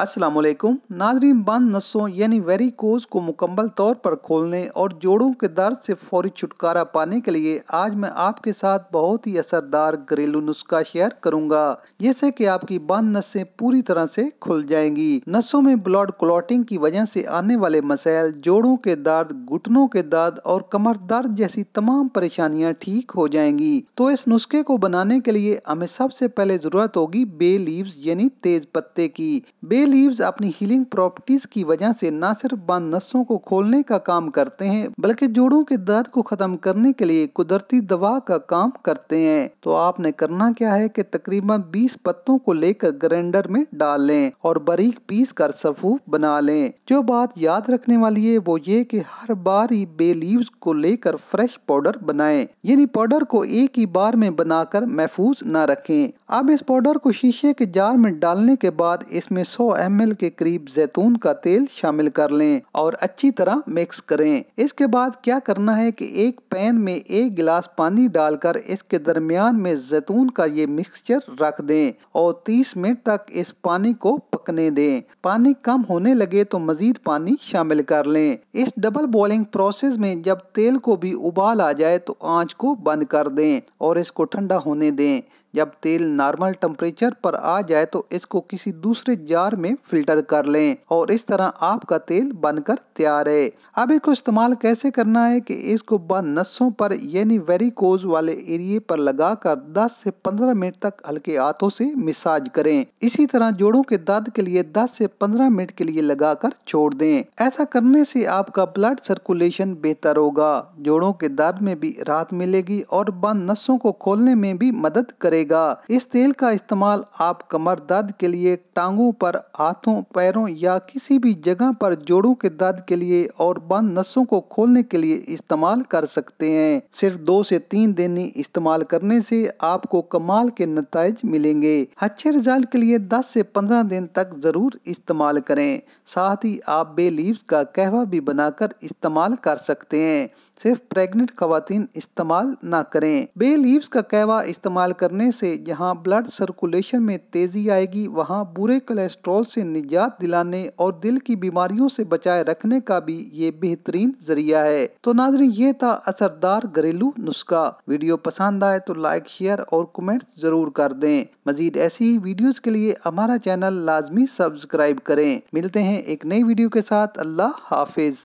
असलम नाजरीन बंद नसों यानी वेरिकोज को मुकम्मल तौर पर खोलने और जोड़ों के दर्द से फौरी छुटकारा पाने के लिए आज मैं आपके साथ बहुत ही असरदार घरेलू नुस्खा शेयर करूंगा जैसे कि आपकी बंद नसें पूरी तरह से खुल जाएंगी नसों में ब्लड क्लॉटिंग की वजह से आने वाले मसाइल जोड़ों के दर्द घुटनों के दर्द और कमर दर्द जैसी तमाम परेशानियाँ ठीक हो जाएंगी तो इस नुस्खे को बनाने के लिए हमें सबसे पहले जरूरत होगी बे लीव यानी तेज पत्ते की बे लीव्स अपनी हीलिंग प्रॉपर्टीज की वजह से न सिर्फ बंद नसों को खोलने का काम करते हैं बल्कि जोड़ों के दर्द को खत्म करने के लिए कुदरती दवा का काम करते हैं तो आपने करना क्या है कि तकरीबन 20 पत्तों को लेकर ग्राइंडर में डाल लें और बारीक पीस कर सफूफ बना लें जो बात याद रखने वाली है वो ये की हर बार ही बे लीव्स को लेकर फ्रेश पाउडर बनाए यानी पाउडर को एक ही बार में बनाकर महफूज न रखें अब इस पाउडर को शीशे के जार में डालने के बाद इसमें सौ एम के करीब जैतून का तेल शामिल कर लें और अच्छी तरह मिक्स करें इसके बाद क्या करना है कि एक पैन में एक गिलास पानी डालकर इसके दरमियान में जैतून का ये मिक्सचर रख दें और 30 मिनट तक इस पानी को पकने दें पानी कम होने लगे तो मजीद पानी शामिल कर लें इस डबल बॉइलिंग प्रोसेस में जब तेल को भी उबाल आ जाए तो आंच को बंद कर दें और इसको ठंडा होने दें जब तेल नॉर्मल टेम्परेचर पर आ जाए तो इसको किसी दूसरे जार में फिल्टर कर लें और इस तरह आपका तेल बनकर तैयार है अब इसको इस्तेमाल कैसे करना है कि इसको बंद नसों पर यानी वेरिकोज वाले एरिए पर लगाकर 10 से 15 मिनट तक हल्के हाथों से मिसाज करें इसी तरह जोड़ों के दर्द के लिए 10 से 15 मिनट के लिए लगाकर छोड़ दें ऐसा करने से आपका ब्लड सर्कुलेशन बेहतर होगा जोड़ों के दर्द में भी राहत मिलेगी और बंद नसों को खोलने में भी मदद करेगी करेगा इस तेल का इस्तेमाल आप कमर दर्द के लिए टांगों पर हाथों पैरों या किसी भी जगह पर जोड़ों के दर्द के लिए और बंद नसों को खोलने के लिए इस्तेमाल कर सकते हैं सिर्फ दो से तीन दिन ही इस्तेमाल करने से आपको कमाल के नतज मिलेंगे अच्छे रिजल्ट के लिए 10 से 15 दिन तक जरूर इस्तेमाल करें साथ ही आप बे का कहवा भी बनाकर इस्तेमाल कर सकते हैं सिर्फ प्रेग्नेंट खातन इस्तेमाल ना करें बे लीव्स का कहवा इस्तेमाल करने से जहां ब्लड सर्कुलेशन में तेजी आएगी वहां बुरे कोलेस्ट्रॉल से निजात दिलाने और दिल की बीमारियों से बचाए रखने का भी ये बेहतरीन जरिया है तो नाजरी ये था असरदार घरेलू नुस्खा वीडियो पसंद आए तो लाइक शेयर और कमेंट जरूर कर दें मजीद ऐसी ही वीडियोस के लिए हमारा चैनल लाजमी सब्सक्राइब करें मिलते हैं एक नई वीडियो के साथ अल्लाह हाफिज